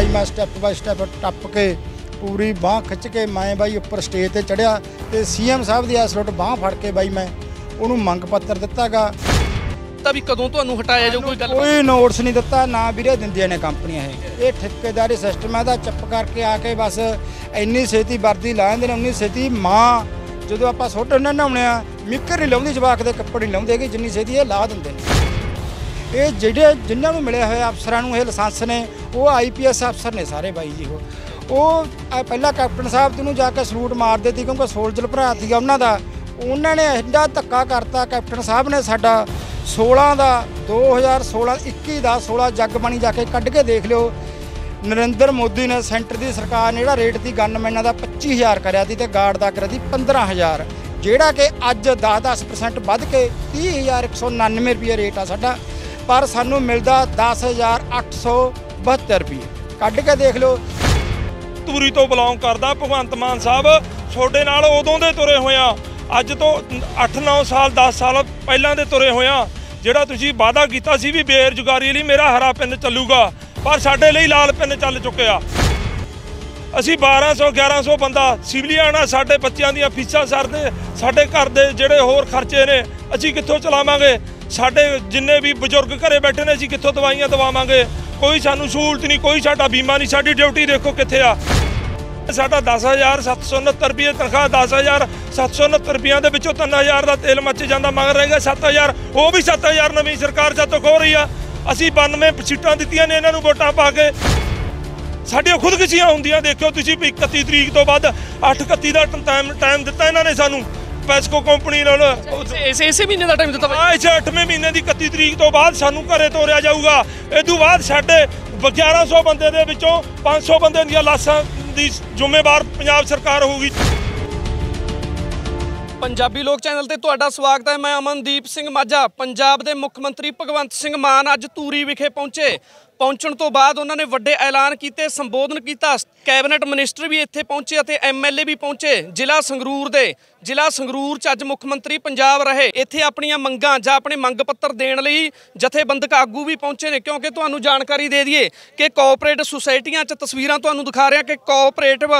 ਬਾਈ ਮੈਂ step by step ਟੱਪ ਕੇ ਪੂਰੀ ਬਾਹ ਖਿੱਚ ਕੇ ਮੈਂ ਬਾਈ ਉੱਪਰ ਸਟੇਜ ਤੇ ਚੜਿਆ ਤੇ ਸੀਐਮ ਸਾਹਿਬ ਦੀ ਐਸਲੋਟ ਬਾਹ ਫੜ ਕੇ ਬਾਈ ਮੈਂ ਉਹਨੂੰ ਮੰਗ ਪੱਤਰ ਦਿੱਤਾਗਾ ਤਾਂ ਵੀ ਕਦੋਂ ਤੁਹਾਨੂੰ ਹਟਾਇਆ ਜੋ ਕੋਈ ਗੱਲ ਕੋਈ ਨੋਟਸ ਨਹੀਂ ਦਿੱਤਾ ਨਾ ਵੀਰੇ ਦਿੰਦੀਆਂ ਨੇ ਕੰਪਨੀਆਂ ਇਹ ਇਹ ਠੇਕੇਦਾਰੀ ਸਿਸਟਮ ਹੈ ਦਾ ਚੱਪ ਕਰਕੇ ਆ ਕੇ ਬਸ ਇੰਨੀ ਸੇਤੀ ਵਰਦੀ ਲਾਉਂਦੇ ਨੇ ਉੰਨੀ ਸੇਤੀ ਮਾਂ ਜਦੋਂ ਆਪਾਂ ਸੋਟ ਨਾਲ ਨਹਾਉਣੇ ਆ ਮਿੱਕਰ ਨਹੀਂ ਲਾਉਂਦੀ ਜਵਾਕ ਦੇ ਕੱਪੜੇ ਨਹੀਂ ਲਾਉਂਦੇ ਜਿੰਨੀ ਸੇਤੀ ਇਹ ਲਾ ਦਿੰਦੇ ਨੇ ਇਹ ਜਿਹੜੇ ਜਿਨ੍ਹਾਂ ਨੂੰ ਮਿਲਿਆ ਹੋਇਆ ਅਫਸਰਾਂ ਨੂੰ ਇਹ ਲਾਇਸੈਂਸ ਨੇ ਉਹ ਆਈਪੀਐਸ ਅਫਸਰ ਨੇ ਸਾਰੇ ਬਾਈ ਜੀ ਉਹ ਉਹ ਪਹਿਲਾਂ ਕੈਪਟਨ ਸਾਹਿਬ ਨੂੰ ਜਾ ਕੇ ਸਲੂਟ ਮਾਰਦੇ ਸੀ ਕਿਉਂਕਿ ਸੋਲਜਰ ਭਰਾ ਸੀ ਉਹਨਾਂ ਦਾ ਉਹਨਾਂ ਨੇ ਐਡਾ ਧੱਕਾ ਕਰਤਾ ਕੈਪਟਨ ਸਾਹਿਬ ਨੇ ਸਾਡਾ 16 ਦਾ 2016 21 ਦਾ 16 ਜੱਗ ਬਣੀ ਜਾ ਕੇ ਕੱਢ ਕੇ ਦੇਖ ਲਿਓ ਨਰਿੰਦਰ ਮੋਦੀ ਨੇ ਸੈਂਟਰ ਦੀ ਸਰਕਾਰ ਨੇ ਜਿਹੜਾ ਰੇਟ ਦੀ ਗਨਮੈਨਾਂ ਦਾ 25000 ਕਰਿਆ ਸੀ ਤੇ ਗਾਰਡ ਦਾ ਕਰਿਆ ਸੀ 15000 ਜਿਹੜਾ ਕਿ ਅੱਜ 10-10% ਵੱਧ ਕੇ 30199 ਰੁਪਏ ਰੇਟ ਆ ਸਾਡਾ ਪਰ ਸਾਨੂੰ ਮਿਲਦਾ 10872 ਰੁਪਏ ਕੱਢ ਕੇ ਦੇਖ ਲਓ ਤੂਰੀ ਤੋਂ ਬਲੌਂਗ ਕਰਦਾ ਭਗਵੰਤ ਮਾਨ ਸਾਹਿਬ ਛੋਡੇ ਨਾਲ ਉਦੋਂ ਦੇ ਤੁਰੇ ਹੋਇਆ ਅੱਜ ਤੋਂ 8-9 ਸਾਲ 10 ਸਾਲ ਪਹਿਲਾਂ ਦੇ ਤੁਰੇ ਹੋਇਆ ਜਿਹੜਾ ਤੁਸੀਂ ਵਾਅਦਾ ਕੀਤਾ ਸੀ ਵੀ ਬੇਰਜ਼ਗਾਰੀ ਲਈ ਮੇਰਾ ਹਰਾ ਪਿੰਨ ਚੱਲੂਗਾ ਪਰ ਸਾਡੇ ਲਈ ਲਾਲ ਪਿੰਨ ਚੱਲ ਚੁੱਕਿਆ ਅਸੀਂ 1200 1100 ਬੰਦਾ ਸਿਵਲੀਆਂ ਆਣਾ ਸਾਡੇ ਬੱਚਿਆਂ ਦੀਆਂ ਫੀਸਾਂ ਸਰਦੇ ਸਾਡੇ ਘਰ ਦੇ ਜਿਹੜੇ ਹੋਰ ਖਰਚੇ ਨੇ ਅਸੀਂ ਕਿੱਥੋਂ ਚਲਾਵਾਂਗੇ ਸਾਡੇ ਜਿੰਨੇ ਵੀ ਬਜ਼ੁਰਗ ਘਰੇ ਬੈਠੇ ਨੇ ਅਸੀਂ ਕਿੱਥੋਂ ਦਵਾਈਆਂ ਦਵਾਵਾਂਗੇ ਕੋਈ ਸਾਨੂੰ ਸਹੂਲਤ ਨਹੀਂ ਕੋਈ ਸਾਡਾ ਬੀਮਾ ਨਹੀਂ ਸਾਡੀ ਡਿਊਟੀ ਦੇਖੋ ਕਿੱਥੇ ਆ ਸਾਡਾ 10769 ਰੁਪਏ ਤਨਖਾਹ 10769 ਰੁਪਏ ਦੇ ਵਿੱਚੋਂ 3000 ਦਾ ਤੇਲ ਮੱਚ ਜਾਂਦਾ ਮਗਰ ਰਹਿ ਗਿਆ 7000 ਉਹ ਵੀ 7000 ਨਵੀਂ ਸਰਕਾਰ ਤੋਂ ਖੋ ਰਹੀ ਆ ਅਸੀਂ 92 ਸੀਟਾਂ ਦਿੱਤੀਆਂ ਨੇ ਇਹਨਾਂ ਨੂੰ ਵੋਟਾਂ ਪਾ ਕੇ ਸਾਡੀਆਂ ਖੁਦਕਸ਼ੀਆਂ ਹੁੰਦੀਆਂ ਦੇਖਿਓ ਤੁਸੀਂ 31 ਤਰੀਕ ਤੋਂ ਬਾਅਦ 8 31 ਦਾ ਟਾਈਮ ਟਾਈਮ ਦਿੱਤਾ ਇਹਨਾਂ ਨੇ ਸਾਨੂੰ ਪੈਸਕੋ ਕੰਪਨੀ ਨਾਲ ਇਸੇ ਇਸੇ ਮਹੀਨੇ ਦਾ ਟਾਈਮ ਦਿੱਤਾ ਭਾਈ ਆ ਇਸੇ 8ਵੇਂ ਮਹੀਨੇ ਦੀ 31 ਤਰੀਕ ਤੋਂ ਬਾਅਦ ਸਾਨੂੰ ਘਰੇ ਤੋਰਿਆ ਜਾਊਗਾ ਇਸ ਤੋਂ ਬਾਅਦ ਸਾਡੇ 1100 ਬੰਦੇ ਦੇ ਵਿੱਚੋਂ 500 ਬੰਦੇ ਦੀਆਂ ਲਾਸ਼ਾਂ ਦੀ ਜ਼ਿੰਮੇਵਾਰ ਪੰਜਾਬ ਸਰਕਾਰ ਹੋਊਗੀ ਪੰਜਾਬੀ ਲੋਕ ਚੈਨਲ ਤੇ ਤੁਹਾਡਾ ਸਵਾਗਤ ਹੈ ਮੈਂ ਅਮਨਦੀਪ ਸਿੰਘ ਮਾਝਾ ਪੰਜਾਬ ਦੇ ਮੁੱਖ ਮੰਤਰੀ ਭਗਵੰਤ ਸਿੰਘ ਮਾਨ ਅੱਜ ਤੂਰੀ ਵਿਖੇ ਪਹੁੰਚੇ ਪਹੁੰਚਣ ਤੋਂ ਬਾਅਦ ਉਹਨਾਂ ਨੇ ਵੱਡੇ ਐਲਾਨ ਕੀਤੇ ਸੰਬੋਧਨ ਕੀਤਾ ਕੈਬਨਿਟ ਮਿਨਿਸਟਰ ਵੀ ਇੱਥੇ ਪਹੁੰਚੇ ਅਤੇ ਐਮਐਲਏ ਵੀ ਪਹੁੰਚੇ ਜ਼ਿਲ੍ਹਾ ਸੰਗਰੂਰ ਦੇ ਜ਼ਿਲ੍ਹਾ ਸੰਗਰੂਰ ਚ ਅੱਜ ਮੁੱਖ ਮੰਤਰੀ ਪੰਜਾਬ ਰਹੇ ਇੱਥੇ ਆਪਣੀਆਂ ਮੰਗਾਂ ਜਾਂ ਆਪਣੇ ਮੰਗ ਪੱਤਰ ਦੇਣ ਲਈ ਜਥੇਬੰਦਕ ਆਗੂ ਵੀ ਪਹੁੰਚੇ ਨੇ ਕਿਉਂਕਿ ਤੁਹਾਨੂੰ ਜਾਣਕਾਰੀ ਦੇ ਦਈਏ ਕਿ ਕੋਆਪਰੇਟਿਵ ਸੁਸਾਇਟੀਆਂ ਚ ਤਸਵੀਰਾਂ ਤੁਹਾਨੂੰ ਦਿਖਾ ਰਿਹਾ ਕਿ ਕੋਆਪਰੇਟਿਵ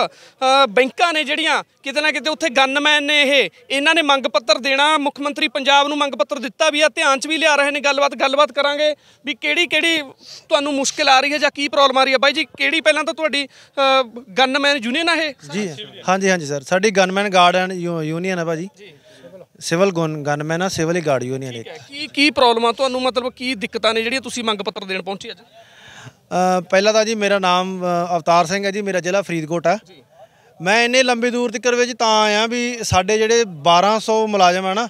ਬੈਂਕਾਂ ਨੇ ਜਿਹੜੀਆਂ ਕਿਤੇ ਨਾ ਕਿਤੇ ਉੱਥੇ ਗਨਮੈਨ ਨੇ ਇਹ ਇਹਨਾਂ ਨੇ ਮੰਗ ਪੱਤਰ ਦੇਣਾ ਮੁੱਖ ਮੰਤਰੀ ਪੰਜਾਬ ਨੂੰ ਮੰਗ ਪੱਤਰ ਦਿੱਤਾ ਵੀ ਆ ਧਿਆਨ ਚ ਵੀ ਲਿਆ ਰਹੇ ਨੇ ਗੱਲਬਾਤ ਗੱਲਬਾਤ ਕਰਾਂਗੇ ਵੀ ਕਿਹੜੀ ਕਿਹੜੀ ਤੁਹਾਨੂੰ ਮੁਸ਼ਕਲ ਆ ਰਹੀ ਹੈ ਜਾਂ ਕੀ ਪ੍ਰੋਬਲਮ ਆ ਰਹੀ ਹੈ ਬਾਈ ਜੀ ਕਿਹੜੀ ਪਹਿਲਾਂ ਤਾਂ ਤੁਹਾਡੀ ਗਨਮੈਨ ਯੂਨੀਅਨ ਆ ਇਹ ਜੀ ਹਾਂਜੀ ਹਾਂਜੀ ਸਰ ਸਾਡੀ ਗਨਮੈਨ ਗਾਰਡਨ ਯੂਨੀਅਨ ਆ ਭਾਜੀ ਸਿਵਲ ਗਨਮੈਨ ਆ ਸਿਵਲ ਹੀ ਗਾਰਡ ਯੂਨੀਅਨ ਇੱਕ ਕੀ ਕੀ ਪ੍ਰੋਬਲਮਾਂ ਤੁਹਾਨੂੰ ਮਤਲਬ ਕੀ ਦਿੱਕਤਾਂ ਨੇ ਜਿਹੜੀਆਂ ਤੁਸੀਂ ਮੰਗ ਪੱਤਰ ਦੇਣ ਪਹੁੰਚੇ ਅੱਜ ਪਹਿਲਾਂ ਤਾਂ ਜੀ ਮੇਰਾ ਨਾਮ ਅਵਤਾਰ ਸਿੰਘ ਹੈ ਜੀ ਮੇਰਾ ਜ਼ਿਲ੍ਹਾ ਫਰੀਦਕੋਟ ਆ ਮੈਂ ਇੰਨੇ ਲੰਬੀ ਦੂਰ ਤੱਕ ਵਿੱਚ ਤਾਂ ਆਇਆ ਵੀ ਸਾਡੇ ਜਿਹੜੇ 1200 ਮੁਲਾਜ਼ਮ ਆ ਨਾ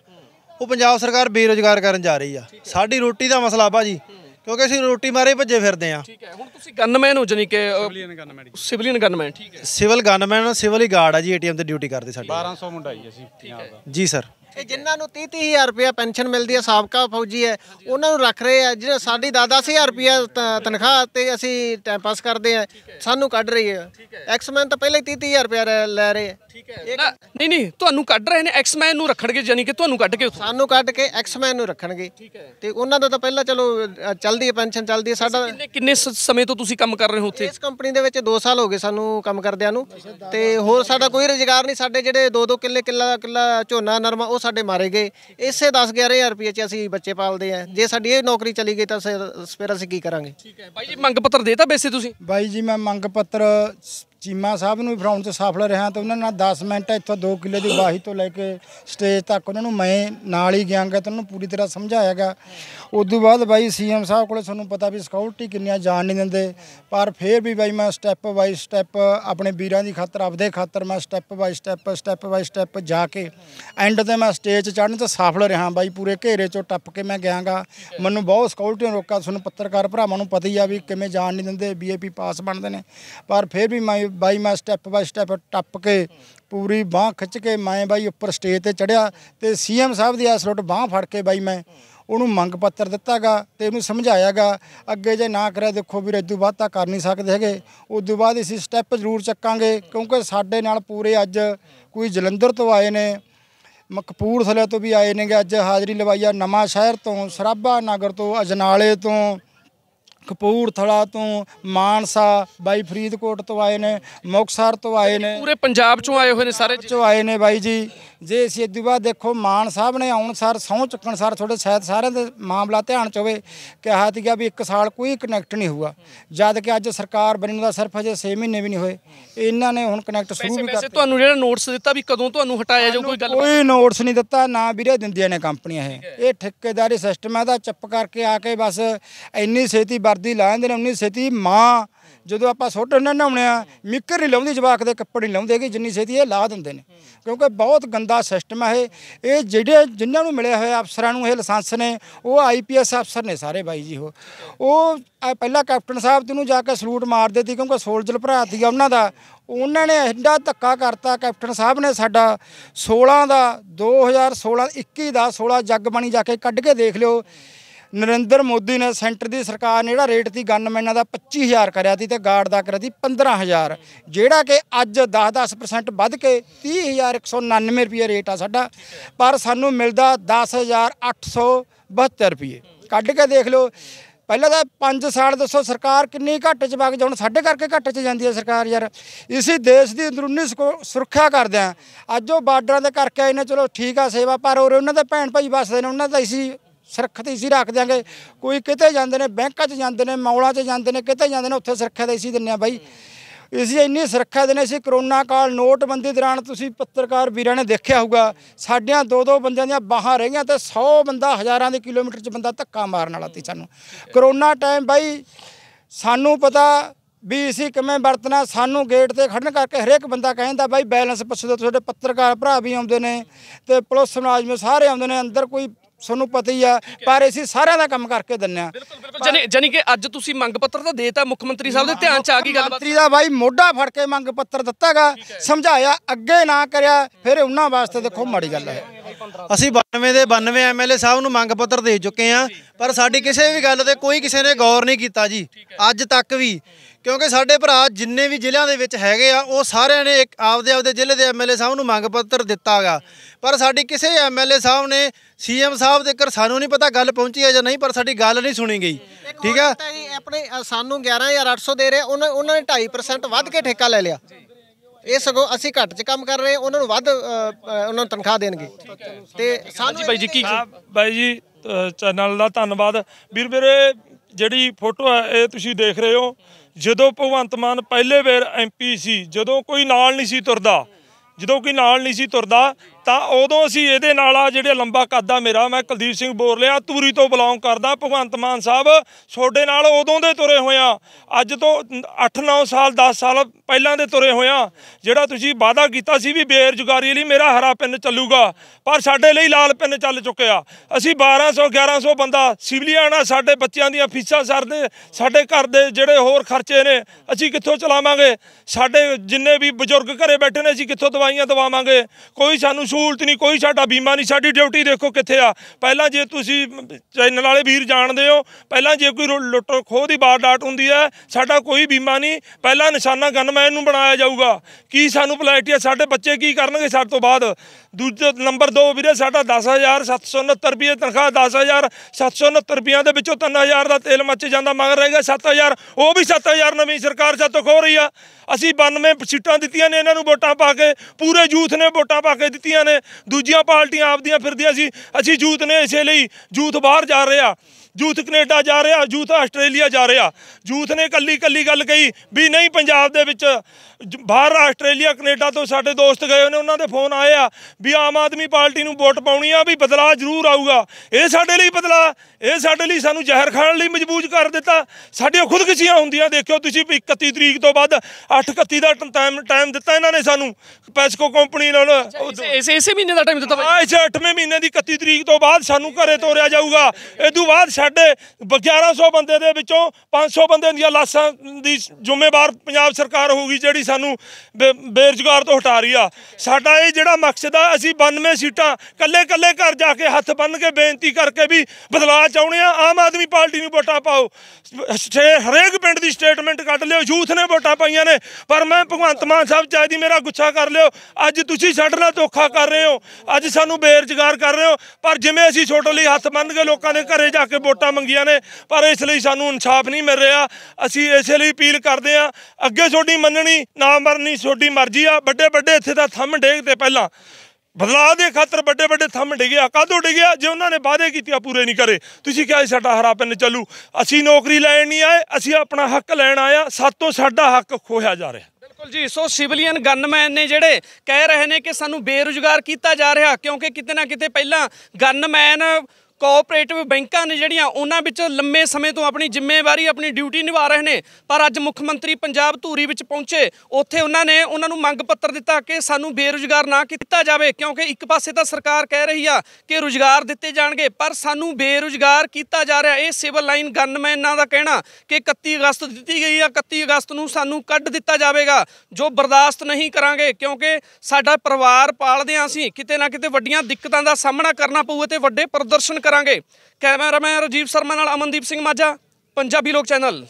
ਉਹ ਪੰਜਾਬ ਸਰਕਾਰ ਬੇਰੋਜ਼ਗਾਰ ਕਰਨ ਜਾ ਰਹੀ ਆ ਸਾਡੀ ਰੋਟੀ ਦਾ ਮਸਲਾ ਭਾਜੀ ਕਿਉਂਕਿ ਅਸੀਂ ਰੋਟੀ ਮਾਰੇ ਭੱਜੇ ਫਿਰਦੇ ਆ ਠੀਕ ਹੈ ਹੁਣ ਤੁਸੀਂ ਗਨਮੈਨ ਹੋ ਜਾਨੀ ਕਿ ਸਿਵਲੀਅਨ ਗਨਮੈਨ ਸਿਵਲੀਅਨ ਗਨਮੈਨ ਠੀਕ ਹੈ ਸਿਵਲ ਗਨਮੈਨ ਸਿਵਲ ਹੀ ਗਾਰਡ ਆ ਜੀ ਏਟੀਐਮ ਤੇ ਡਿਊਟੀ ਕਰਦੇ ਸਾਡੇ 1200 ਮੁੰਡਾ ਜੀ ਅਸੀਂ ਜੀ ਸਰ ਇਹ ਜਿਨ੍ਹਾਂ ਨੂੰ 30 30000 ਰੁਪਏ ਪੈਨਸ਼ਨ ਮਿਲਦੀ ਹੈ ਸਾਬਕਾ ਫੌਜੀ ਹੈ ਉਹਨਾਂ ਨੂੰ ਰੱਖ ਰਹੇ ਆ ਜਿਹੜਾ ਸਾਡੀ 10-10000 ਰੁਪਏ ਤਨਖਾਹ ਤੇ ਅਸੀਂ ਟਾਈਮ ਪਾਸ ਕਰਦੇ ਆ ਸਾਨੂੰ ਕੱਢ ਰਹੀ ਹੈ ਐਕਸਮੈਨ ਤਾਂ ਪਹਿਲੇ ਹੀ 30000 ਰੁਪਏ ਲੈ ਰਹੇ ਆ ਠੀਕ ਹੈ ਨਹੀਂ ਨਹੀਂ ਤੁਹਾਨੂੰ ਕੱਢ ਰਹੇ ਨੇ ਐਕਸਮੈਨ ਨੂੰ ਰੱਖਣਗੇ ਯਾਨੀ ਕਿ ਤੁਹਾਨੂੰ ਕੱਢ ਕੇ ਸਾਨੂੰ ਕੱਢ ਕੇ ਐਕਸਮੈਨ ਨੂੰ ਰੱਖਣਗੇ ਤੇ ਉਹਨਾਂ ਦਾ ਤਾਂ ਪਹਿਲਾਂ ਚਲੋ ਚੱਲਦੀ ਹੈ ਪੈਨਸ਼ਨ ਚੱਲਦੀ ਹੈ ਸਾਡਾ ਕਿੰਨੇ ਸਮੇਂ ਤੋਂ ਤੁਸੀਂ ਕੰਮ ਕਰ ਰਹੇ ਹੋ ਉੱਥੇ ਇਸ ਕੰਪਨੀ ਦੇ ਵਿੱਚ 2 ਸਾਲ ਹੋ ਗਏ ਸਾਨੂੰ ਕੰਮ ਕਰਦਿਆਂ ਨੂੰ ਤੇ ਹੋਰ ਸਾਡਾ ਕੋਈ ਰੋਜ਼ਗਾਰ ਨਹੀਂ ਸਾਡੇ ਜਿਹੜੇ 2-2 ਕਿੱਲੇ ਕਿੱਲਾ ਕਿੱਲਾ ਝੋਨਾ ਨਰਮਾ ਉਹ ਸਾਡੇ ਮਾਰੇ ਗਏ ਇਸੇ 10-11000 ਰੁਪਏ 'ਚ ਅਸੀਂ ਬੱਚੇ ਪਾਲਦੇ ਆ ਜੇ ਸਾਡੀ ਇਹ ਨੌਕਰੀ ਚਲੀ ਗਈ ਤਾਂ ਫਿਰ ਅਸੀਂ ਕੀ ਕਰਾਂਗੇ ਠੀਕ ਹੈ ਬਾਈ ਜੀ ਮੰਗ ਪੱਤਰ ਦੇਤਾ ਬੇਸੇ ਤੁਸੀਂ ਬਾਈ ਜੀ ਮੈਂ ਮੰਗ ਪੱਤਰ ਚੀਮਾ ਸਾਹਿਬ ਨੂੰ ਵੀ ਫਰਾਉਣ ਤੇ ਸਫਲ ਰਿਹਾ ਤਾਂ ਉਹਨਾਂ ਨਾਲ 10 ਮਿੰਟ ਇੱਥੋਂ 2 ਕਿਲੇ ਦੀ ਬਾਹੀ ਤੋਂ ਲੈ ਕੇ ਸਟੇਜ ਤੱਕ ਉਹਨਾਂ ਨੂੰ ਮੈਂ ਨਾਲ ਹੀ ਗਿਆਂਗਾ ਤੇ ਉਹਨੂੰ ਪੂਰੀ ਤਰ੍ਹਾਂ ਸਮਝਾਇਆਗਾ ਉਸ ਤੋਂ ਬਾਅਦ ਬਾਈ ਸੀਐਮ ਸਾਹਿਬ ਕੋਲੇ ਤੁਹਾਨੂੰ ਪਤਾ ਵੀ ਸਕਿਉਰਟੀ ਕਿੰਨੀਆਂ ਜਾਣ ਨਹੀਂ ਦਿੰਦੇ ਪਰ ਫਿਰ ਵੀ ਬਾਈ ਮੈਂ ਸਟੈਪ ਬਾਈ ਸਟੈਪ ਆਪਣੇ ਵੀਰਾਂ ਦੀ ਖਾਤਰ ਆਪਦੇ ਖਾਤਰ ਮੈਂ step by step step by step ਜਾ ਕੇ ਐਂਡ ਤੇ ਮੈਂ ਸਟੇਜ 'ਚ ਚੜ੍ਹਨ ਤੇ ਸਫਲ ਰਿਹਾ ਬਾਈ ਪੂਰੇ ਘੇਰੇ 'ਚੋਂ ਟੱਪ ਕੇ ਮੈਂ ਗਿਆਂਗਾ ਮੈਨੂੰ ਬਹੁਤ ਸਿਕਿਉਰਿਟੀ ਨੇ ਰੋਕਾ ਤੁਹਾਨੂੰ ਪੱਤਰਕਾਰ ਭਰਾਵਾਂ ਨੂੰ ਪਤਾ ਹੀ ਆ ਵੀ ਕਿਵੇਂ ਜਾਣ ਨਹੀਂ ਦਿੰਦੇ ਬੀਏਪੀ ਪਾਸ ਬਣਦੇ ਨੇ ਪਰ ਫੇਰ ਵੀ ਮੈਂ ਬਾਈ ਮੈਂ ਸਟੈਪ ਬਾਈ ਸਟੈਪ ਟੱਪ ਕੇ ਪੂਰੀ ਬਾਹ ਖਿੱਚ ਕੇ ਮੈਂ ਬਾਈ ਉੱਪਰ ਸਟੇਜ ਤੇ ਚੜਿਆ ਤੇ ਸੀਐਮ ਸਾਹਿਬ ਦੀ ਐਸਲੋਟ ਬਾਹ ਫੜ ਕੇ ਬਾਈ ਮੈਂ ਉਹਨੂੰ ਮੰਗ ਪੱਤਰ ਦਿੱਤਾਗਾ ਤੇ ਉਹਨੂੰ ਸਮਝਾਇਆਗਾ ਅੱਗੇ ਜੇ ਨਾ ਕਰਿਆ ਦੇਖੋ ਵੀ ਇਦੋਂ ਬਾਅਦ ਤਾਂ ਕਰ ਨਹੀਂ ਸਕਦੇ ਹੈਗੇ ਉਦੋਂ ਬਾਅਦ ਅਸੀਂ ਸਟੈਪ ਜ਼ਰੂਰ ਚੱਕਾਂਗੇ ਕਿਉਂਕਿ ਸਾਡੇ ਨਾਲ ਪੂਰੇ ਅੱਜ ਕੋਈ ਜਲੰਧਰ ਤੋਂ ਆਏ ਨੇ ਮਕਪੂਰ ਮਕਪੂਰਥਲੇ ਤੋਂ ਵੀ ਆਏ ਨੇਗੇ ਅੱਜ ਹਾਜ਼ਰੀ ਲਵਾਈਆ ਨਵਾਂ ਸ਼ਹਿਰ ਤੋਂ ਸਰਾਭਾ ਨਗਰ ਤੋਂ ਅਜਨਾਲੇ ਤੋਂ ਕਪੂਰਥਲਾ ਤੋਂ ਮਾਨਸਾ ਬਾਈ ਫਰੀਦਕੋਟ ਤੋਂ ਆਏ ਨੇ ਮੁਕਸਰ ਤੋਂ ਆਏ ਨੇ ਪੂਰੇ ਪੰਜਾਬ ਚੋਂ ਆਏ ਹੋਏ ਨੇ ਸਾਰੇ ਚੋਂ ਆਏ ਨੇ ਬਾਈ ਜੀ ਜੇ ਅਸੀਂ ਇਦੋਂ ਬਾਅਦ ਦੇਖੋ ਮਾਨ ਸਾਹਿਬ ਨੇ ਆਉਣ ਸਾਰ ਸੌਂ ਚੁੱਕਣ ਸਾਰ ਤੁਹਾਡੇ ਸ਼ਾਇਦ ਸਾਰਿਆਂ ਦੇ ਮਾਮਲਾ ਧਿਆਨ ਚ ਹੋਵੇ ਕਿਹਾ ਸੀਗਾ ਵੀ ਇੱਕ ਸਾਲ ਕੋਈ ਕਨੈਕਟ ਨਹੀਂ ਹੋਊਗਾ ਜਦ ਕਿ ਅੱਜ ਸਰਕਾਰ ਬਣਨ ਦਾ ਸਿਰਫ ਅਜੇ 6 ਮਹੀਨੇ ਵੀ ਨਹੀਂ ਹੋਏ ਇਹਨਾਂ ਨੇ ਹੁਣ ਕਨੈਕਟ ਸ਼ੁਰੂ ਵੀ ਕਰਤੇ ਤੁਹਾਨੂੰ ਜਿਹੜਾ ਨੋਟਿਸ ਦਿੱਤਾ ਵੀ ਕਦੋਂ ਤੁਹਾਨੂੰ ਹਟਾਇਆ ਜਾਊ ਕੋਈ ਗੱਲ ਕੋਈ ਨੋਟਿਸ ਨਹੀਂ ਦਿੱਤਾ ਨਾ ਵੀਰੇ ਦਿੰਦੀਆਂ ਨੇ ਕੰਪਨੀਆਂ ਇਹ ਇਹ ਠੇਕੇਦਾਰੀ ਸਿਸਟਮ ਹੈ ਦਾ ਚੱਪ ਕਰਕੇ ਆ ਕੇ ਬਸ ਇੰਨੀ ਸੇਤੀ ਵਰਦੀ ਲਾਹਿੰਦੇ ਨੇ ਉਨੀ ਸੇਤੀ ਮਾਂ ਜਦੋਂ ਆਪਾਂ ਸੋਡਾ ਨਾ ਨਹਾਉਣੇ ਆ ਮਿੱਕਰ ਨਹੀਂ ਲਾਉਂਦੀ ਜਵਾਕ ਦੇ ਕੱਪੜੇ ਨਹੀਂ ਲਾਉਂਦੇ ਕਿ ਜਿੰਨੀ ਛੇਤੀ ਇਹ ਲਾ ਦਿੰਦੇ ਨੇ ਕਿਉਂਕਿ ਬਹੁਤ ਗੰਦਾ ਸਿਸਟਮ ਹੈ ਇਹ ਇਹ ਜਿਹੜੇ ਜਿਨ੍ਹਾਂ ਨੂੰ ਮਿਲਿਆ ਹੋਇਆ ਅਫਸਰਾਂ ਨੂੰ ਇਹ ਲਾਇਸੈਂਸ ਨੇ ਉਹ ਆਈਪੀਐਸ ਅਫਸਰ ਨੇ ਸਾਰੇ ਬਾਈ ਜੀ ਉਹ ਉਹ ਪਹਿਲਾਂ ਕੈਪਟਨ ਸਾਹਿਬ ਤੇ ਨੂੰ ਜਾ ਕੇ ਸਲੂਟ ਮਾਰਦੇ ਸੀ ਕਿਉਂਕਿ ਸੋਲਜਰ ਭਰਾ ਸੀ ਉਹਨਾਂ ਦਾ ਉਹਨਾਂ ਨੇ ਐਡਾ ਧੱਕਾ ਕਰਤਾ ਕੈਪਟਨ ਸਾਹਿਬ ਨੇ ਸਾਡਾ 16 ਦਾ 2016 21 ਦਾ 16 ਜੱਗ ਬਣੀ ਜਾ ਕੇ ਕੱਢ ਕੇ ਦੇਖ ਲਿਓ ਨਰਿੰਦਰ ਮੋਦੀ ਨੇ ਸੈਂਟਰ ਦੀ ਸਰਕਾਰ ਨੇ ਜਿਹੜਾ ਰੇਟ ਦੀ ਗਨਮੈਨਾਂ ਦਾ 25000 ਕਰਿਆ ਸੀ ਤੇ ਗਾਰਡ ਦਾ ਕਰਿਆ ਸੀ 15000 ਜਿਹੜਾ ਕਿ ਅੱਜ 10-10% ਵੱਧ ਕੇ 30199 ਰੁਪਏ ਰੇਟ ਆ ਸਾਡਾ ਪਰ ਸਾਨੂੰ ਮਿਲਦਾ 10872 ਰੁਪਏ ਕੱਢ ਕੇ ਦੇਖ ਲਓ ਪਹਿਲਾਂ ਤਾਂ 5 ਸਾਲ ਦੱਸੋ ਸਰਕਾਰ ਕਿੰਨੀ ਘੱਟ ਚ ਵਗ ਜਾਉਣ ਸਾਡੇ ਕਰਕੇ ਘੱਟ ਚ ਜਾਂਦੀ ਹੈ ਸਰਕਾਰ ਯਾਰ ਇਸੇ ਦੇਸ਼ ਦੀ ਅੰਦਰੂਨੀ ਸੁਰੱਖਿਆ ਕਰਦੇ ਆ ਅੱਜ ਉਹ ਬਾਰਡਰਾਂ ਦੇ ਕਰਕੇ ਆਏ ਨੇ ਚਲੋ ਠੀਕ ਆ ਸੇਵਾ ਪਰ ਉਹਨਾਂ ਦੇ ਭੈਣ ਭਾਈ ਵਸਦੇ ਨੇ ਉਹਨਾਂ ਦਾ ਇਸੀ ਸੁਰੱਖਿਅਤ ਏਸੀ ਰੱਖ ਦਿਆਂਗੇ ਕੋਈ ਕਿਤੇ ਜਾਂਦੇ ਨੇ ਬੈਂਕਾਂ 'ਚ ਜਾਂਦੇ ਨੇ ਮੌਲਾਂ 'ਚ ਜਾਂਦੇ ਨੇ ਕਿਤੇ ਜਾਂਦੇ ਨੇ ਉੱਥੇ ਸੁਰੱਖਿਅਤ ਏਸੀ ਦਿੰਨੇ ਆ ਬਾਈ ਇਸੀ ਇੰਨੀ ਸੁਰੱਖਿਆ ਨੇ ਸੀ ਕਰੋਨਾ ਕਾਲ ਨੋਟਬੰਦੀ ਦੌਰਾਨ ਤੁਸੀਂ ਪੱਤਰਕਾਰ ਵੀਰਾਂ ਨੇ ਦੇਖਿਆ ਹੋਊਗਾ ਸਾਡੀਆਂ ਦੋ ਦੋ ਬੰਦਿਆਂ ਦੀਆਂ ਬਾਹਾਂ ਰਹੀਆਂ ਤੇ 100 ਬੰਦਾ ਹਜ਼ਾਰਾਂ ਦੇ ਕਿਲੋਮੀਟਰ 'ਚ ਬੰਦਾ ਧੱਕਾ ਮਾਰਨ ਵਾਲਾ ਸੀ ਸਾਨੂੰ ਕਰੋਨਾ ਟਾਈਮ ਬਾਈ ਸਾਨੂੰ ਪਤਾ ਵੀ ਅਸੀਂ ਕਿਵੇਂ ਵਰਤਣਾ ਸਾਨੂੰ ਗੇਟ ਤੇ ਖੜਨ ਕਰਕੇ ਹਰੇਕ ਬੰਦਾ ਕਹਿੰਦਾ ਬਾਈ ਬੈਲੈਂਸ ਪੁੱਛਦਾ ਤੁਹਾਡੇ ਪੱਤਰਕਾਰ ਭਰਾ ਵੀ ਆਉਂਦੇ ਨੇ ਤੇ ਪੁਲਿਸ ਮੁਲਾਜ਼ਮ ਸਾਰੇ ਆਉਂਦੇ ਨੇ ਅੰਦਰ ਕੋਈ ਸਾਨੂੰ ਪਤਾ ਹੀ ਆ ਪਰ ਅਸੀਂ ਸਾਰਿਆਂ ਦਾ ਕੰਮ ਕਰਕੇ ਦਿੰਨੇ ਆ ਜਾਨੀ ਜਾਨੀ ਕਿ ਅੱਜ ਤੁਸੀਂ ਮੰਗ ਪੱਤਰ ਤਾਂ ਦੇਤਾ ਮੁੱਖ ਮੰਤਰੀ ਸਾਹਿਬ ਦੇ ਧਿਆਨ ਚ ਆ ਗਈ ਗੱਲ ਮੰਤਰੀ ਦਾ ਬਾਈ ਮੋਢਾ ਫੜ ਕੇ ਮੰਗ ਪੱਤਰ ਦਿੱਤਾਗਾ ਸਮਝਾਇਆ ਅੱਗੇ ਨਾ ਕਰਿਆ ਫਿਰ ਉਹਨਾਂ ਵਾਸਤੇ ਦੇਖੋ ਮਾੜੀ ਗੱਲ ਹੈ ਅਸੀਂ 92 ਦੇ 92 ਐਮਐਲਏ ਸਾਹਿਬ ਨੂੰ ਮੰਗ ਪੱਤਰ ਦੇ ਚੁੱਕੇ ਆ ਪਰ ਸਾਡੀ ਕਿਸੇ ਵੀ ਗੱਲ ਤੇ ਕੋਈ ਕਿਸੇ ਨੇ ਗੌਰ ਨਹੀਂ ਕੀਤਾ ਜੀ ਅੱਜ ਤੱਕ ਵੀ ਕਿਉਂਕਿ ਸਾਡੇ ਭਰਾ ਜਿੰਨੇ ਵੀ ਜ਼ਿਲ੍ਹਿਆਂ ਦੇ ਵਿੱਚ ਹੈਗੇ ਆ ਉਹ ਸਾਰਿਆਂ ਨੇ ਇੱਕ ਆਪਦੇ ਆਪਦੇ ਜ਼ਿਲ੍ਹੇ ਦੇ ਐਮਐਲਏ ਸਾਹਿਬ ਨੂੰ ਮੰਗ ਪੱਤਰ ਦਿੱਤਾਗਾ ਪਰ ਸਾਡੀ ਕਿਸੇ ਐਮਐਲਏ ਸਾਹਿਬ ਨੇ ਸੀਐਮ ਸਾਹਿਬ ਦੇ ਕਰ ਸਾਨੂੰ ਨਹੀਂ ਪਤਾ ਗੱਲ ਪਹੁੰਚੀ ਹੈ ਜਾਂ ਨਹੀਂ ਪਰ ਸਾਡੀ ਗੱਲ ਨਹੀਂ ਸੁਣੀ ਗਈ ਠੀਕ ਆ ਆਪਣੇ ਸਾਨੂੰ 11800 ਦੇ ਰਹੇ ਉਹਨਾਂ ਉਹਨਾਂ ਨੇ 2.5% ਵੱਧ ਕੇ ਠੇਕਾ ਲੈ ਲਿਆ ਇਹ ਸਗੋਂ ਅਸੀਂ ਘੱਟ 'ਚ ਕੰਮ ਕਰ ਰਹੇ ਉਹਨਾਂ ਨੂੰ ਵੱਧ ਉਹਨਾਂ ਨੂੰ ਤਨਖਾਹ ਦੇਣਗੇ ਤੇ ਸਾਨੂੰ ਬਾਈ ਜੀ ਕੀ ਬਾਈ ਜੀ ਚੈਨਲ ਦਾ ਧੰਨਵਾਦ ਵੀਰ ਵੀਰੇ ਜਿਹੜੀ ਫੋਟੋ ਹੈ ਇਹ ਤੁਸੀਂ ਦੇਖ ਰਹੇ ਹੋ ਜਦੋਂ ਭਗਵੰਤ ਮਾਨ ਪਹਿਲੇ ਵੇਰ ਐਮਪੀ ਸੀ ਜਦੋਂ ਕੋਈ ਨਾਲ ਨਹੀਂ ਸੀ ਤੁਰਦਾ ਜਦੋਂ ਕੋਈ ਨਾਲ ਨਹੀਂ ਸੀ ਤੁਰਦਾ ਤਾਂ ਉਦੋਂ ਅਸੀਂ ਇਹਦੇ ਨਾਲ ਆ ਜਿਹੜੇ ਲੰਬਾ ਕਾਦਾ ਮੇਰਾ ਮੈਂ ਕੁਲਦੀਪ ਸਿੰਘ ਬੋਲ ਰਿਹਾ ਤੂਰੀ ਤੋਂ ਬਲੌਂਗ ਕਰਦਾ ਭਗਵੰਤ ਮਾਨ ਸਾਹਿਬ ਛੋਡੇ ਨਾਲ ਉਦੋਂ ਦੇ ਤੁਰੇ ਹੋਇਆ ਅੱਜ ਤੋਂ 8-9 ਸਾਲ 10 ਸਾਲ ਪਹਿਲਾਂ ਦੇ ਤੁਰੇ ਹੋਇਆ ਜਿਹੜਾ ਤੁਸੀਂ ਵਾਅਦਾ ਕੀਤਾ ਸੀ ਵੀ ਬੇਰਜ਼ਗਾਰੀ ਲਈ ਮੇਰਾ ਹਰਾ ਪਿੰਨ ਚੱਲੂਗਾ ਪਰ ਸਾਡੇ ਲਈ ਲਾਲ ਪਿੰਨ ਚੱਲ ਚੁੱਕਿਆ ਅਸੀਂ 1200 1100 ਬੰਦਾ ਸਿਵਲੀਆਂ ਨਾਲ ਸਾਡੇ ਬੱਚਿਆਂ ਦੀਆਂ ਫੀਸਾਂ ਸਰਦੇ ਸਾਡੇ ਘਰ ਦੇ ਜਿਹੜੇ ਹੋਰ ਖਰਚੇ ਨੇ ਅਸੀਂ ਕਿੱਥੋਂ ਚਲਾਵਾਂਗੇ ਸਾਡੇ ਜਿੰਨੇ ਵੀ ਬਜ਼ੁਰਗ ਘਰੇ ਬੈਠੇ ਨੇ ਅਸੀਂ ਕਿੱਥੋਂ ਦਵਾਈਆਂ ਦਵਾਵਾਂਗੇ ਕੋਈ ਸਾਨੂੰ ਸਹੂਲਤ ਨਹੀਂ ਕੋਈ ਸਾਡਾ ਬੀਮਾ ਨਹੀਂ ਸਾਡੀ ਡਿਊਟੀ ਦੇਖੋ ਕਿੱਥੇ ਆ ਪਹਿਲਾਂ ਜੇ ਤੁਸੀਂ ਚੈਨਲ ਵਾਲੇ ਵੀਰ ਜਾਣਦੇ ਹੋ ਪਹਿਲਾਂ ਜੇ ਕੋਈ ਲੁੱਟ ਖੋਹ ਦੀ ਵਾਰਦਾਤ ਹੁੰਦੀ ਹੈ ਸਾਡਾ ਕੋਈ ਬੀਮਾ ਨਹੀਂ ਪਹਿਲਾਂ ਨਿਸ਼ਾਨਾ ਗਨਮੈਨ ਨੂੰ ਬਣਾਇਆ ਜਾਊਗਾ ਕੀ ਸਾਨੂੰ ਪਲੈਟੀਆ ਸਾਡੇ ਬੱਚੇ ਕੀ ਕਰਨਗੇ ਸਾਡੇ ਤੋਂ ਬਾਅਦ ਦੂਜੇ ਨੰਬਰ 2 ਵੀਰੇ ਸਾਡਾ 10769 ਰੁਪਏ ਤਨਖਾਹ 10769 ਰੁਪਏ ਦੇ ਵਿੱਚੋਂ 3000 ਦਾ ਤੇਲ ਮੱਚ ਜਾਂਦਾ ਮਗਰ ਰਹਿ ਗਿਆ 7000 ਉਹ ਵੀ 7000 ਨਵੀਂ ਸਰਕਾਰ ਸਾਤੋਂ ਖੋ ਰਹੀ ਆ ਅਸੀਂ 92 ਸੀਟਾਂ ਦਿੱਤੀਆਂ ਨੇ ਇਹਨਾਂ ਨੂੰ ਵੋਟਾਂ ਪਾ ਕੇ ਪੂਰੇ ਯੂਥ ਨੇ ਵੋਟਾਂ ਪਾ ਕੇ ਦਿੱਤੀਆਂ ਨੇ ਦੂਜੀਆਂ ਪਾਰਟੀਆਂ ਆਪਦੀਆਂ ਫਿਰਦੀਆਂ ਸੀ ਅਸੀਂ ਯੂਥ ਨੇ ਇਸੇ ਲਈ ਯੂਥ ਬਾਹਰ ਜਾ ਰਹੇ ਆ ਯੂਥ ਕੈਨੇਡਾ ਜਾ ਰਿਹਾ ਯੂਥ ਆਸਟ੍ਰੇਲੀਆ ਜਾ ਰਿਹਾ ਯੂਥ ਨੇ ਕੱਲੀ ਕੱਲੀ ਗੱਲ ਕਹੀ ਵੀ ਨਹੀਂ ਪੰਜਾਬ ਦੇ ਵਿੱਚ ਬਾਹਰ ਆਸਟ੍ਰੇਲੀਆ ਕੈਨੇਡਾ ਤੋਂ ਸਾਡੇ ਦੋਸਤ ਗਏ ਨੇ ਉਹਨਾਂ ਦੇ ਫੋਨ ਆਏ ਆ ਵੀ ਆਮ ਆਦਮੀ ਪਾਰਟੀ ਨੂੰ ਵੋਟ ਪਾਉਣੀ ਆ ਵੀ ਬਦਲਾਅ ਜ਼ਰੂਰ ਆਊਗਾ ਇਹ ਸਾਡੇ ਲਈ ਬਦਲਾਅ ਇਹ ਸਾਡੇ ਲਈ ਸਾਨੂੰ ਜ਼ਹਿਰ ਖਾਣ ਲਈ ਮਜਬੂਰ ਕਰ ਦਿੱਤਾ ਸਾਡੀਆਂ ਖੁਦਕਸ਼ੀਆਂ ਹੁੰਦੀਆਂ ਦੇਖਿਓ ਤੁਸੀਂ 31 ਤਰੀਕ ਤੋਂ ਬਾਅਦ 8-31 ਦਾ ਟਾਈਮ ਟਾਈਮ ਦਿੱਤਾ ਇਹਨਾਂ ਨੇ ਸਾਨੂੰ ਪੈਸਕੋ ਕੰਪਨੀ ਨਾਲ ਇਸੇ ਇਸੇ ਮਹੀਨੇ ਦਾ ਟਾਈਮ ਦਿੱਤਾ ਭਾਈ ਆ ਇਸੇ 8ਵੇਂ ਮਹੀਨੇ ਦੀ 31 ਤਰੀਕ ਤੋਂ ਬਾਅਦ ਸਾਨੂੰ ਘਰੇ ਤੋਰਿਆ ਜਾਊਗਾ ਤੋਂ ਬਾਅਦ ਸਾਡੇ 1100 ਬੰਦੇ ਦੇ ਵਿੱਚੋਂ 500 ਬੰਦੇ ਦੀਆਂ ਲਾਸ਼ਾਂ ਦੀ ਜ਼ਿੰਮੇਵਾਰ ਪੰਜਾਬ ਸਰਕਾਰ ਹੋਊਗੀ ਜਿਹੜੀ ਸਾਨੂੰ ਬੇਰਜ਼ਗਾਰ ਤੋਂ ਹਟਾ ਰਹੀ ਆ ਸਾਡਾ ਇਹ ਜਿਹੜਾ ਮਕਸਦ ਆ ਅਸੀਂ 92 ਸੀਟਾਂ ਕੱਲੇ ਕੱਲੇ ਘਰ ਜਾ ਕੇ ਹੱਥ ਬੰਨ ਕੇ ਬੇਨਤੀ ਕਰਕੇ ਵੀ ਬਦਲਾਅ ਚਾਹੁੰਦੇ ਆ ਆਮ ਆਦਮੀ ਪਾਰਟੀ ਨੂੰ ਵੋਟਾਂ ਪਾਓ ਹਰੇਕ ਪਿੰਡ ਦੀ ਸਟੇਟਮੈਂਟ ਕੱਢ ਲਿਓ ਯੂਥ ਨੇ ਵੋਟਾਂ ਪਾਈਆਂ ਨੇ ਪਰ ਮੈਂ ਭਗਵੰਤ ਮਾਨ ਸਾਹਿਬ ਚਾਹੀਦੀ ਮੇਰਾ ਗੁੱਸਾ ਕਰ ਲਿਓ ਅੱਜ ਤੁਸੀਂ ਸਾਡੇ ਨਾਲ ਧੋਖਾ ਕਰ ਰਹੇ ਹੋ ਅੱਜ ਸਾਨੂੰ ਬੇਰਜ਼ਗਾਰ ਕਰ ਰਹੇ ਹੋ ਪਰ ਜਿਵੇਂ ਅਸੀਂ ਛੋਟੇ ਲਈ ਹੱਥ ਬੰਨ ਕੇ ਲੋਕਾਂ ਦੇ ਘਰੇ ਜਾ ਕੇ ਵੋਟਾਂ ਮੰਗੀਆਂ ਨੇ ਪਰ ਇਸ ਲਈ ਸਾਨੂੰ ਇਨਸਾਫ ਨਹੀਂ ਮਿਲ ਰਿਹਾ ਅਸੀਂ ਇਸੇ ਲਈ ਅਪੀਲ ਕਰਦੇ ਆ ਅੱਗੇ ਛੋਡੀ ਮੰਨਣੀ ਨਾ ਮਰਨੀ ਛੋਡੀ ਮਰਜ਼ੀ ਆ ਵੱਡੇ ਵੱਡੇ ਇੱਥੇ ਦਾ ਥੰਮ ਡੇਗ ਤੇ ਪਹਿਲਾਂ ਬਦਲਾਅ ਦੇ ਖਾਤਰ ਵੱਡੇ ਵੱਡੇ ਥੰਮ ਡੇਗਿਆ ਕਾਦੋ ਡਿਗਿਆ ਜੇ ਉਹਨਾਂ ਨੇ ਵਾਅਦੇ ਕੀਤੇ ਪੂਰੇ ਨਹੀਂ ਕਰੇ ਤੁਸੀਂ ਕਿਹਾ ਸਾਡਾ ਹਰਾ ਪਿੰਨ ਚੱਲੂ ਅਸੀਂ ਨੌਕਰੀ ਲੈਣ ਨਹੀਂ ਆਏ ਅਸੀਂ ਆਪਣਾ ਹੱਕ ਲੈਣ ਆਇਆ ਸਾਤੋਂ ਸਾਡਾ ਹੱਕ ਖੋਹਿਆ ਜਾ ਰਿਹਾ ਬਿਲਕੁਲ ਜੀ ਸੋ ਸਿਵਲੀਅਨ ਗਨਮੈਨ ਨੇ ਜਿਹੜੇ ਕਹਿ ਰਹੇ ਨੇ ਕਿ ਸਾਨੂੰ ਬੇਰੁਜ਼ਗਾਰ ਕੀਤਾ ਜਾ ਰਿਹਾ ਕਿਉਂਕਿ ਕਿਤੇ ਨਾ ਕਿਤੇ ਪਹਿਲਾਂ ਗਨਮੈਨ ਕੋਆਪਰੇਟਿਵ ਬੈਂਕਾਂ ਨੇ ਜਿਹੜੀਆਂ ਉਹਨਾਂ ਵਿੱਚ ਲੰਮੇ ਸਮੇਂ ਤੋਂ ਆਪਣੀ ਜ਼ਿੰਮੇਵਾਰੀ ਆਪਣੀ ਡਿਊਟੀ ਨਿਭਾ ਰਹੇ ਨੇ ਪਰ ਅੱਜ ਮੁੱਖ ਮੰਤਰੀ ਪੰਜਾਬ ਧੂਰੀ ਵਿੱਚ ਪਹੁੰਚੇ ਉੱਥੇ ਉਹਨਾਂ ਨੇ ਉਹਨਾਂ ਨੂੰ ਮੰਗ ਪੱਤਰ ਦਿੱਤਾ ਕਿ ਸਾਨੂੰ ਬੇਰੁਜ਼ਗਾਰ ਨਾ ਕੀਤਾ ਜਾਵੇ ਕਿਉਂਕਿ ਇੱਕ ਪਾਸੇ ਤਾਂ ਸਰਕਾਰ ਕਹਿ ਰਹੀ ਆ ਕਿ ਰੁਜ਼ਗਾਰ ਦਿੱਤੇ ਜਾਣਗੇ ਪਰ ਸਾਨੂੰ ਬੇਰੁਜ਼ਗਾਰ ਕੀਤਾ ਜਾ ਰਿਹਾ ਇਹ ਸਿਵਲ ਲਾਈਨ ਗਨਮੈਨਾਂ ਦਾ ਕਹਿਣਾ ਕਿ 31 ਅਗਸਤ ਦਿੱਤੀ ਗਈ ਆ 31 ਅਗਸਤ ਨੂੰ ਸਾਨੂੰ ਕੱਢ ਦਿੱਤਾ ਜਾਵੇਗਾ ਜੋ ਬਰਦਾਸ਼ਤ ਨਹੀਂ ਕਰਾਂਗੇ ਕਿਉਂਕਿ ਸਾਡਾ ਪਰਿਵਾਰ ਪਾਲਦੇ ਆਂ ਅਸੀਂ ਕਿਤੇ ਨਾ ਕਿਤੇ ਵੱਡੀਆਂ ਦਿੱਕਤਾਂ ਦਾ ਸਾਹਮਣਾ ਕਰਨਾ ਪਊ ਤੇ ਵੱਡੇ ਪ੍ਰਦਰਸ਼ਨ ਕਰਾਂਗੇ ਕੈਮਰਾਮੈਨ ਰਜੀਵ ਸ਼ਰਮਾ ਨਾਲ ਅਮਨਦੀਪ ਸਿੰਘ ਮਾਝਾ ਪੰਜਾਬੀ ਲੋਕ ਚੈਨਲ